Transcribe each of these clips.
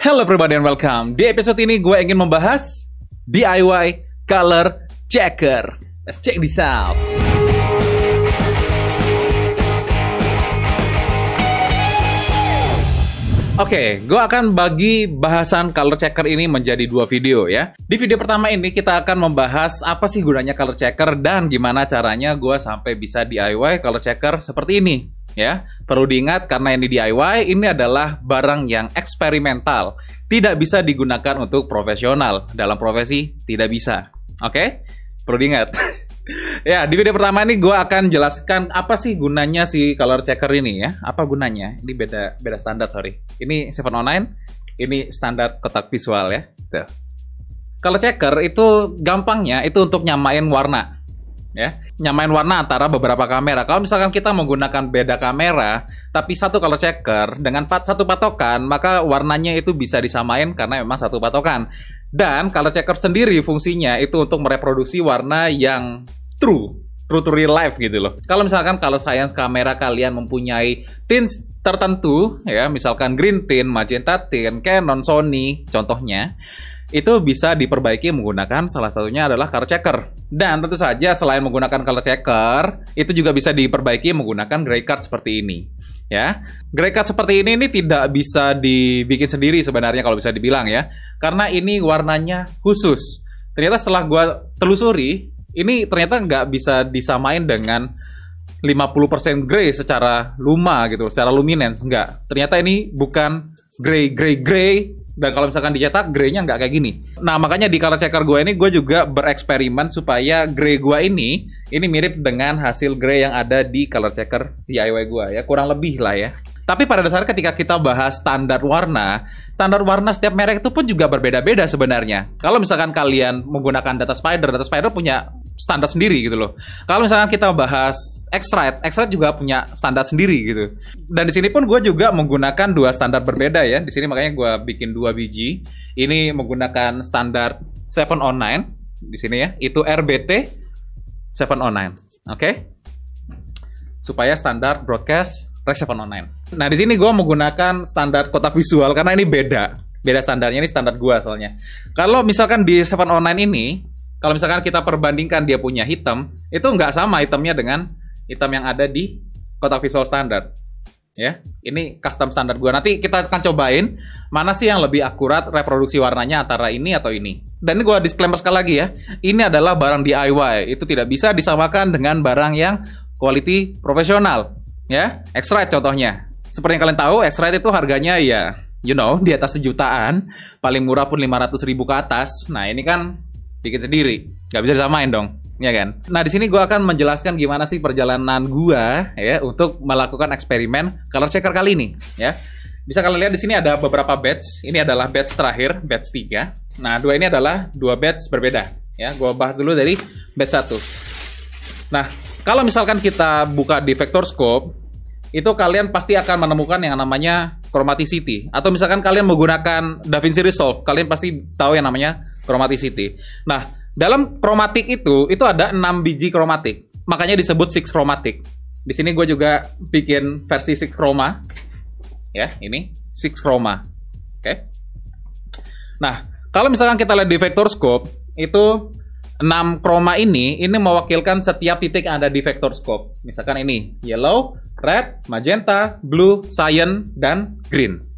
Hello everybody and welcome. Di episode ini gue ingin membahas DIY color checker. Let's check this out. Oke, okay, gue akan bagi bahasan color checker ini menjadi dua video ya. Di video pertama ini kita akan membahas apa sih gunanya color checker dan gimana caranya gue sampai bisa DIY color checker seperti ini ya. Perlu diingat karena ini DIY, ini adalah barang yang eksperimental, tidak bisa digunakan untuk profesional. Dalam profesi tidak bisa. Oke? Okay? Perlu diingat. ya, di video pertama ini gue akan jelaskan apa sih gunanya si color checker ini ya. Apa gunanya? Ini beda beda standar, sorry. Ini Seven Online, oh ini standar kotak visual ya. Tuh. Color checker itu gampangnya itu untuk nyamain warna ya nyamain warna antara beberapa kamera kalau misalkan kita menggunakan beda kamera tapi satu kalau checker dengan pat satu patokan maka warnanya itu bisa disamain karena memang satu patokan dan kalau checker sendiri fungsinya itu untuk mereproduksi warna yang true true to real life gitu loh kalau misalkan kalau science kamera kalian mempunyai tints tertentu ya misalkan green tint magenta tint Canon Sony contohnya itu bisa diperbaiki menggunakan salah satunya adalah color checker. Dan tentu saja selain menggunakan color checker, itu juga bisa diperbaiki menggunakan gray card seperti ini. Ya, gray card seperti ini ini tidak bisa dibikin sendiri sebenarnya kalau bisa dibilang ya, karena ini warnanya khusus. Ternyata setelah gua telusuri, ini ternyata nggak bisa disamain dengan 50% gray secara luma gitu, secara luminance enggak. Ternyata ini bukan gray gray gray dan kalau misalkan dicetak grey-nya nggak kayak gini. Nah makanya di color checker gue ini gue juga bereksperimen supaya grey gue ini ini mirip dengan hasil grey yang ada di color checker DIY gue ya kurang lebih lah ya. Tapi pada dasarnya ketika kita bahas standar warna, standar warna setiap merek itu pun juga berbeda-beda sebenarnya. Kalau misalkan kalian menggunakan data spider, data spider punya standar sendiri gitu loh. Kalau misalkan kita bahas x extract juga punya standar sendiri gitu. Dan di sini pun gue juga menggunakan dua standar berbeda ya. Di sini makanya gue bikin dua biji. Ini menggunakan standar 709 di sini ya. Itu RBT 709. Oke. Okay? Supaya standar broadcast Rec 709. Nah, di sini gue menggunakan standar kotak visual karena ini beda. Beda standarnya ini standar gua soalnya. Kalau misalkan di 709 ini kalau misalkan kita perbandingkan dia punya hitam, itu nggak sama hitamnya dengan hitam yang ada di kotak visual standar. Ya, ini custom standar gua. Nanti kita akan cobain mana sih yang lebih akurat reproduksi warnanya antara ini atau ini. Dan ini gua disclaimer sekali lagi ya. Ini adalah barang DIY. Itu tidak bisa disamakan dengan barang yang quality profesional. Ya, extra contohnya. Seperti yang kalian tahu, extra itu harganya ya you know, di atas sejutaan, paling murah pun 500 ribu ke atas. Nah, ini kan bikin sendiri. nggak bisa disamain dong, ya kan? Nah di sini gue akan menjelaskan gimana sih perjalanan gue ya untuk melakukan eksperimen color checker kali ini, ya. Bisa kalian lihat di sini ada beberapa batch. Ini adalah batch terakhir, batch 3. Nah, dua ini adalah dua batch berbeda. Ya, Gue bahas dulu dari batch satu. Nah, kalau misalkan kita buka di vector scope, itu kalian pasti akan menemukan yang namanya chromaticity atau misalkan kalian menggunakan DaVinci Resolve, kalian pasti tahu yang namanya chromaticity. Nah, dalam kromatik itu itu ada 6 biji kromatik. Makanya disebut six chromatic. Di sini gue juga bikin versi six chroma. Ya, ini six chroma. Oke. Okay. Nah, kalau misalkan kita lihat di vektor scope itu 6 chroma ini ini mewakilkan setiap titik yang ada di vektor scope. Misalkan ini yellow, red, magenta, blue, cyan dan green.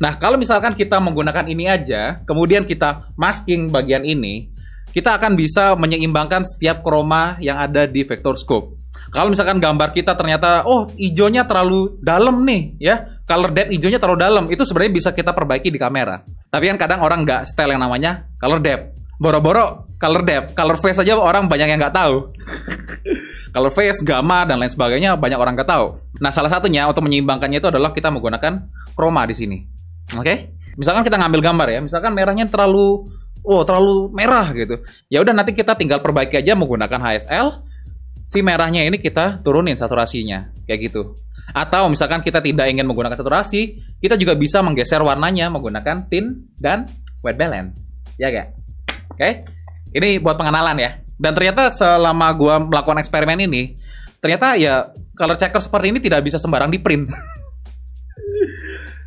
Nah, kalau misalkan kita menggunakan ini aja, kemudian kita masking bagian ini, kita akan bisa menyeimbangkan setiap kroma yang ada di vector scope. Kalau misalkan gambar kita ternyata, oh hijaunya terlalu dalam nih, ya color depth hijaunya terlalu dalam, itu sebenarnya bisa kita perbaiki di kamera. Tapi kan kadang orang nggak style yang namanya color depth. Boro-boro color depth, color face aja orang banyak yang nggak tahu. color face, gamma, dan lain sebagainya banyak orang nggak tahu. Nah, salah satunya untuk menyeimbangkannya itu adalah kita menggunakan chroma di sini. Oke? Okay? Misalkan kita ngambil gambar ya, misalkan merahnya terlalu oh terlalu merah gitu. Ya udah nanti kita tinggal perbaiki aja menggunakan HSL. Si merahnya ini kita turunin saturasinya kayak gitu. Atau misalkan kita tidak ingin menggunakan saturasi, kita juga bisa menggeser warnanya menggunakan tint dan white balance. Ya gak? Oke? Okay? Ini buat pengenalan ya. Dan ternyata selama gua melakukan eksperimen ini, ternyata ya color checker seperti ini tidak bisa sembarang di print.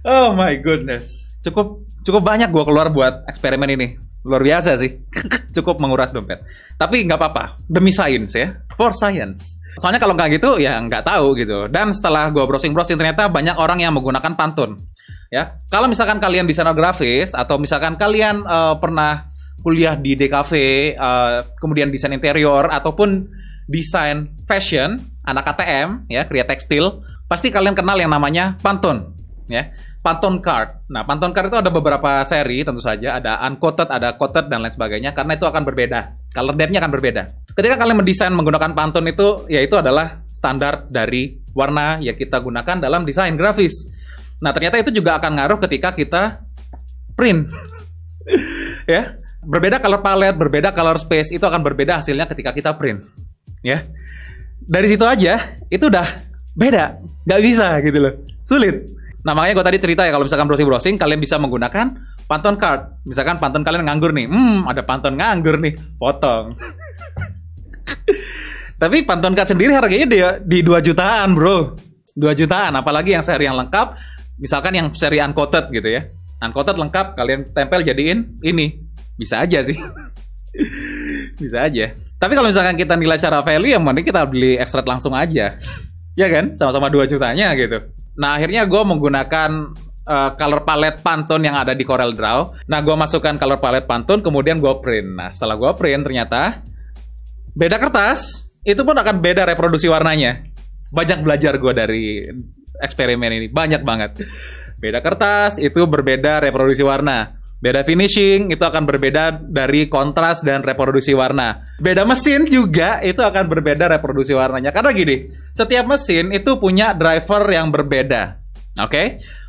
Oh my goodness. Cukup cukup banyak gue keluar buat eksperimen ini. Luar biasa sih. cukup menguras dompet. Tapi nggak apa-apa. Demi sains ya. For science. Soalnya kalau nggak gitu ya nggak tahu gitu. Dan setelah gue browsing-browsing ternyata banyak orang yang menggunakan pantun. Ya, kalau misalkan kalian desainer grafis atau misalkan kalian uh, pernah kuliah di DKV, uh, eh, kemudian desain interior ataupun desain fashion, anak KTM ya, kriya tekstil, pasti kalian kenal yang namanya pantun ya. Pantone Card. Nah, Pantone Card itu ada beberapa seri tentu saja, ada uncoated, ada coated dan lain sebagainya karena itu akan berbeda. Color depth-nya akan berbeda. Ketika kalian mendesain menggunakan Pantone itu yaitu adalah standar dari warna yang kita gunakan dalam desain grafis. Nah, ternyata itu juga akan ngaruh ketika kita print. ya. Berbeda color palette, berbeda color space itu akan berbeda hasilnya ketika kita print. Ya. Dari situ aja itu udah beda, nggak bisa gitu loh. Sulit. Nah makanya gue tadi cerita ya kalau misalkan browsing-browsing kalian bisa menggunakan Pantun card. Misalkan pantun kalian nganggur nih, hmm ada pantun nganggur nih, potong. Tapi pantun card sendiri harganya dia di 2 jutaan bro. 2 jutaan, apalagi yang seri yang lengkap, misalkan yang seri uncoated gitu ya. Uncoated lengkap, kalian tempel jadiin ini. Bisa aja sih. bisa aja. Tapi kalau misalkan kita nilai secara value, yang mending kita beli ekstrak langsung aja. ya kan? Sama-sama 2 jutanya gitu. Nah akhirnya gue menggunakan uh, color palette Pantone yang ada di Corel Draw. Nah, gue masukkan color palette Pantone, kemudian gue print. Nah, setelah gue print, ternyata beda kertas itu pun akan beda reproduksi warnanya. Banyak belajar gue dari eksperimen ini, banyak banget. Beda kertas itu berbeda reproduksi warna. Beda finishing itu akan berbeda dari kontras dan reproduksi warna. Beda mesin juga itu akan berbeda reproduksi warnanya. Karena gini, setiap mesin itu punya driver yang berbeda. Oke, okay?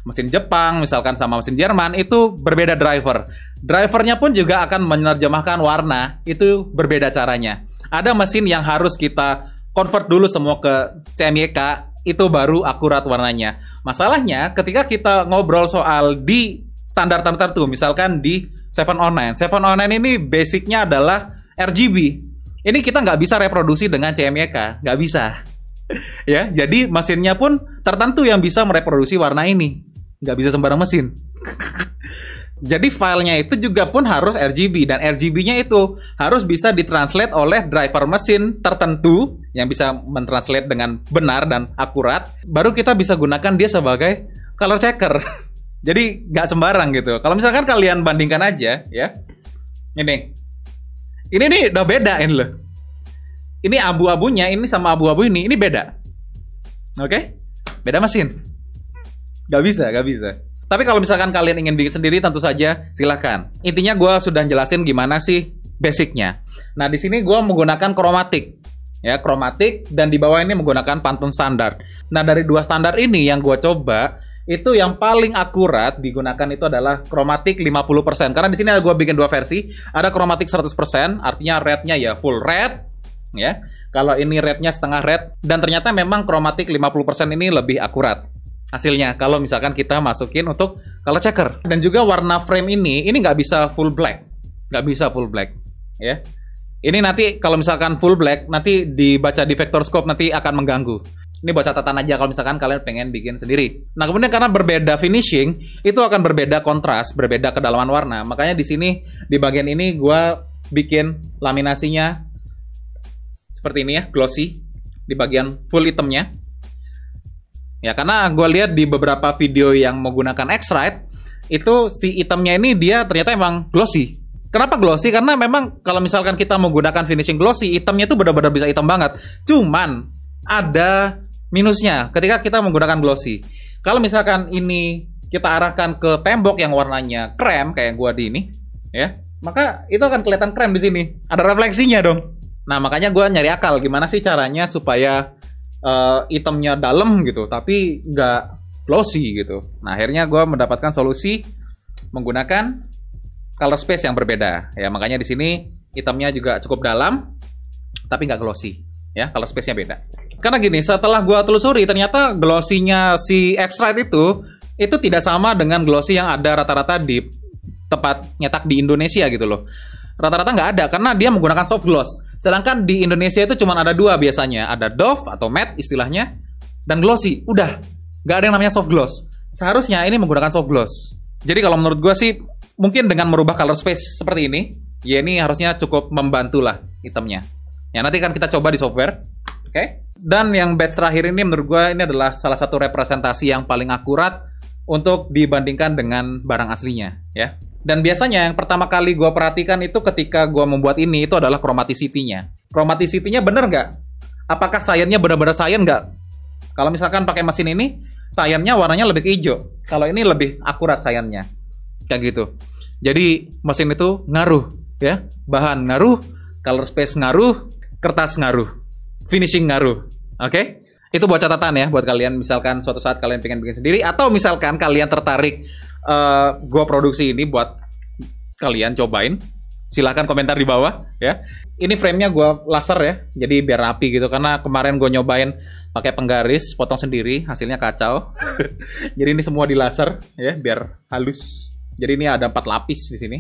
mesin Jepang misalkan sama mesin Jerman itu berbeda driver. Drivernya pun juga akan menerjemahkan warna itu berbeda caranya. Ada mesin yang harus kita convert dulu semua ke CMYK itu baru akurat warnanya. Masalahnya ketika kita ngobrol soal di standar tertentu, misalkan di Seven Online. Seven Online ini basicnya adalah RGB. Ini kita nggak bisa reproduksi dengan CMYK, nggak bisa. ya, jadi mesinnya pun tertentu yang bisa mereproduksi warna ini. Nggak bisa sembarang mesin. jadi filenya itu juga pun harus RGB dan RGB-nya itu harus bisa ditranslate oleh driver mesin tertentu yang bisa mentranslate dengan benar dan akurat. Baru kita bisa gunakan dia sebagai color checker. Jadi nggak sembarang gitu. Kalau misalkan kalian bandingkan aja ya, ini, ini nih udah beda ini loh. Ini abu-abunya ini sama abu-abu ini, ini beda. Oke? Okay? Beda mesin. Gak bisa, gak bisa. Tapi kalau misalkan kalian ingin bikin sendiri, tentu saja silakan. Intinya gue sudah jelasin gimana sih basicnya. Nah di sini gue menggunakan kromatik ya kromatik dan di bawah ini menggunakan pantun standar. Nah dari dua standar ini yang gue coba itu yang paling akurat digunakan itu adalah kromatik 50% karena di sini ada gue bikin dua versi ada kromatik 100% artinya rednya ya full red ya kalau ini rednya setengah red dan ternyata memang kromatik 50% ini lebih akurat hasilnya kalau misalkan kita masukin untuk color checker dan juga warna frame ini ini nggak bisa full black nggak bisa full black ya ini nanti kalau misalkan full black nanti dibaca di vector scope nanti akan mengganggu ini buat catatan aja kalau misalkan kalian pengen bikin sendiri. Nah, kemudian karena berbeda finishing, itu akan berbeda kontras, berbeda kedalaman warna. Makanya di sini di bagian ini gue bikin laminasinya seperti ini ya, glossy di bagian full itemnya. Ya, karena gue lihat di beberapa video yang menggunakan X-Rite, itu si itemnya ini dia ternyata emang glossy. Kenapa glossy? Karena memang kalau misalkan kita menggunakan finishing glossy, itemnya itu benar-benar bisa item banget. Cuman ada minusnya ketika kita menggunakan glossy. Kalau misalkan ini kita arahkan ke tembok yang warnanya krem kayak yang gua di ini, ya, maka itu akan kelihatan krem di sini. Ada refleksinya dong. Nah, makanya gua nyari akal gimana sih caranya supaya uh, itemnya dalam gitu, tapi nggak glossy gitu. Nah, akhirnya gua mendapatkan solusi menggunakan color space yang berbeda. Ya, makanya di sini itemnya juga cukup dalam tapi nggak glossy. Ya, color space-nya beda. Karena gini, setelah gue telusuri ternyata glossy-nya si x itu itu tidak sama dengan glossy yang ada rata-rata di tempat nyetak di Indonesia gitu loh. Rata-rata nggak ada karena dia menggunakan soft gloss. Sedangkan di Indonesia itu cuma ada dua biasanya, ada Dove atau matte istilahnya dan glossy. Udah, nggak ada yang namanya soft gloss. Seharusnya ini menggunakan soft gloss. Jadi kalau menurut gue sih mungkin dengan merubah color space seperti ini, ya ini harusnya cukup membantu lah itemnya. Ya nanti kan kita coba di software, oke? Okay? Dan yang batch terakhir ini menurut gue ini adalah salah satu representasi yang paling akurat untuk dibandingkan dengan barang aslinya ya. Dan biasanya yang pertama kali gue perhatikan itu ketika gue membuat ini itu adalah chromaticity-nya. Chromaticity-nya bener nggak? Apakah sayannya benar-benar sayen nggak? Kalau misalkan pakai mesin ini, sayannya warnanya lebih ke hijau. Kalau ini lebih akurat sayannya. Kayak gitu. Jadi mesin itu ngaruh ya. Bahan ngaruh, color space ngaruh, kertas ngaruh finishing ngaruh. Oke? Okay? Itu buat catatan ya buat kalian misalkan suatu saat kalian pengen bikin sendiri atau misalkan kalian tertarik uh, gua produksi ini buat kalian cobain. Silahkan komentar di bawah ya. Ini framenya gue laser ya. Jadi biar rapi gitu karena kemarin gue nyobain pakai penggaris, potong sendiri, hasilnya kacau. Jadi ini semua di laser ya biar halus. Jadi ini ada empat lapis di sini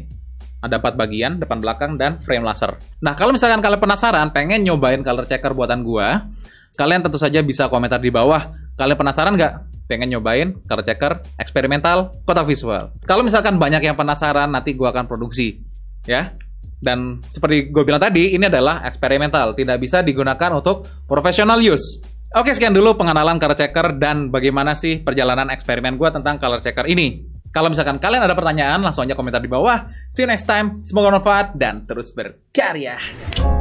ada nah, empat bagian, depan belakang dan frame laser. Nah, kalau misalkan kalian penasaran, pengen nyobain color checker buatan gua, kalian tentu saja bisa komentar di bawah. Kalian penasaran nggak? Pengen nyobain color checker eksperimental kotak visual. Kalau misalkan banyak yang penasaran, nanti gua akan produksi, ya. Dan seperti gue bilang tadi, ini adalah eksperimental, tidak bisa digunakan untuk professional use. Oke, sekian dulu pengenalan color checker dan bagaimana sih perjalanan eksperimen gue tentang color checker ini. Kalau misalkan kalian ada pertanyaan, langsung aja komentar di bawah. See you next time. Semoga bermanfaat dan terus berkarya.